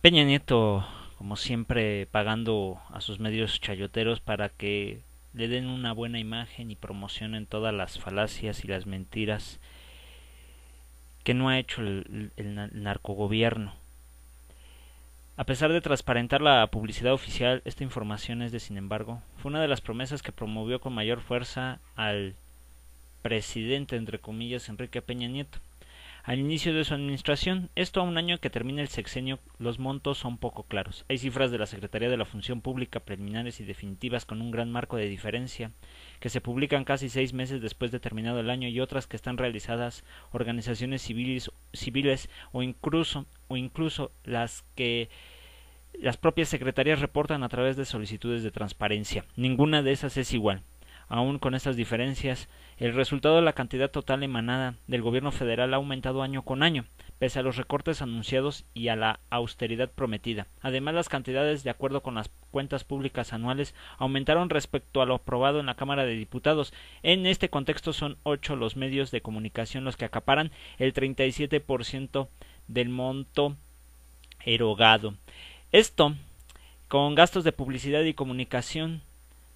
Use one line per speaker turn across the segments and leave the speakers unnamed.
Peña Nieto, como siempre, pagando a sus medios chayoteros para que le den una buena imagen y promocionen todas las falacias y las mentiras que no ha hecho el, narcogobierno. A pesar de transparentar la publicidad oficial, esta información es de sin embargo, fue una de las promesas que promovió con mayor fuerza al presidente, entre comillas, Enrique Peña Nieto al inicio de su administración. Esto a un año que termina el sexenio, los montos son poco claros. Hay cifras de la Secretaría de la Función Pública preliminares y definitivas con un gran marco de diferencia, que se publican casi seis meses después de terminado el año y otras que están realizadas organizaciones civiles, civiles o incluso, o incluso las que las propias secretarías reportan a través de solicitudes de transparencia. Ninguna de esas es igual. Aún con estas diferencias, el resultado de la cantidad total emanada del gobierno federal ha aumentado año con año, pese a los recortes anunciados y a la austeridad prometida. Además, las cantidades, de acuerdo con las cuentas públicas anuales, aumentaron respecto a lo aprobado en la Cámara de Diputados. En este contexto son ocho los medios de comunicación los que acaparan el 37% del monto erogado. Esto, con gastos de publicidad y comunicación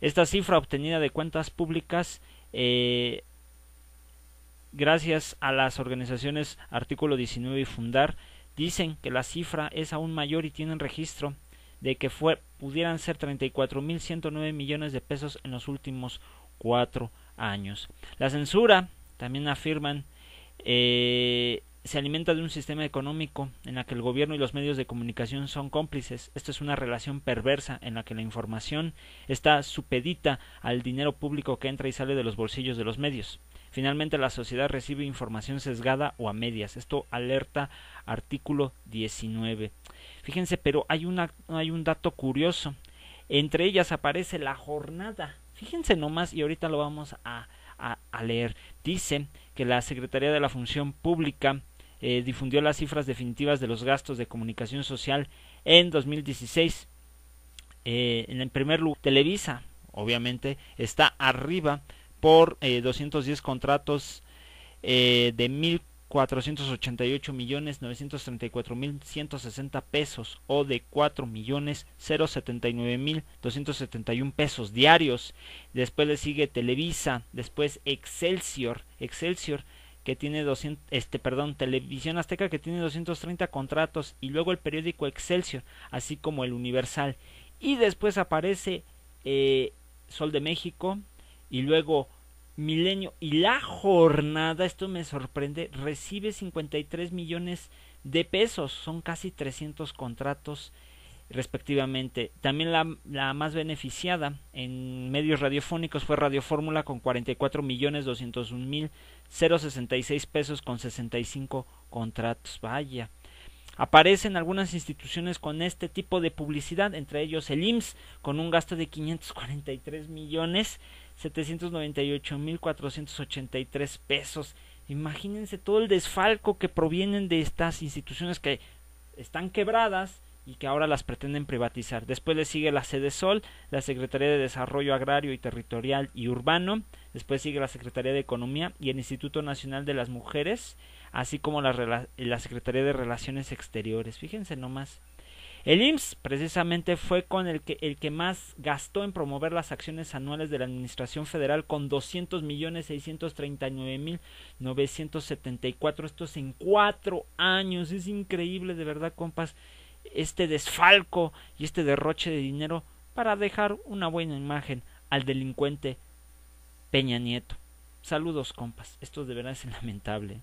Esta cifra obtenida de cuentas públicas eh, gracias a las organizaciones artículo 19 y Fundar dicen que la cifra es aún mayor y tienen registro de que fue, pudieran ser 34.109 millones de pesos en los últimos cuatro años. La censura, también afirman, eh, se alimenta de un sistema económico en la que el gobierno y los medios de comunicación son cómplices. Esto es una relación perversa en la que la información está supedita al dinero público que entra y sale de los bolsillos de los medios. Finalmente, la sociedad recibe información sesgada o a medias. Esto alerta artículo 19. Fíjense, pero hay, una, hay un dato curioso. Entre ellas aparece la jornada. Fíjense nomás y ahorita lo vamos a, a leer. Dice que la Secretaría de la Función Pública eh, difundió las cifras definitivas de los gastos de comunicación social en 2016. Eh, en el primer lugar, Televisa, obviamente, está arriba por 210 eh, contratos de $1,488,934,160 millones 934 mil 160 pesos o de 4 millones mil 271 pesos diarios. Después le sigue Televisa, después Excelsior, Excelsior que tiene 200, este, perdón, Televisión Azteca que tiene 230 contratos y luego el periódico Excelsior, así como el Universal. Y después aparece eh, Sol de México y luego Milenio y la jornada, esto me sorprende, recibe 53 millones de pesos, son casi 300 contratos respectivamente. También la, más beneficiada en medios radiofónicos fue Radio Fórmula con 44.201.066 millones mil pesos con 65 contratos. Vaya. Aparecen algunas instituciones con este tipo de publicidad, entre ellos el IMSS con un gasto de 543 millones 798 mil 483 pesos. Imagínense todo el desfalco que provienen de estas instituciones que están quebradas y que ahora las pretenden privatizar. Después le sigue la Sede Sol, la Secretaría de Desarrollo Agrario y Territorial y Urbano, después sigue la Secretaría de Economía y el Instituto Nacional de las Mujeres, así como la, Secretaría de Relaciones Exteriores. Fíjense nomás. El IMSS precisamente fue con el que, el que más gastó en promover las acciones anuales de la Administración Federal con doscientos millones nueve mil y Esto es en cuatro años. Es increíble, de verdad, compas este desfalco y este derroche de dinero para dejar una buena imagen al delincuente Peña Nieto. Saludos, compas. Esto de verdad es lamentable.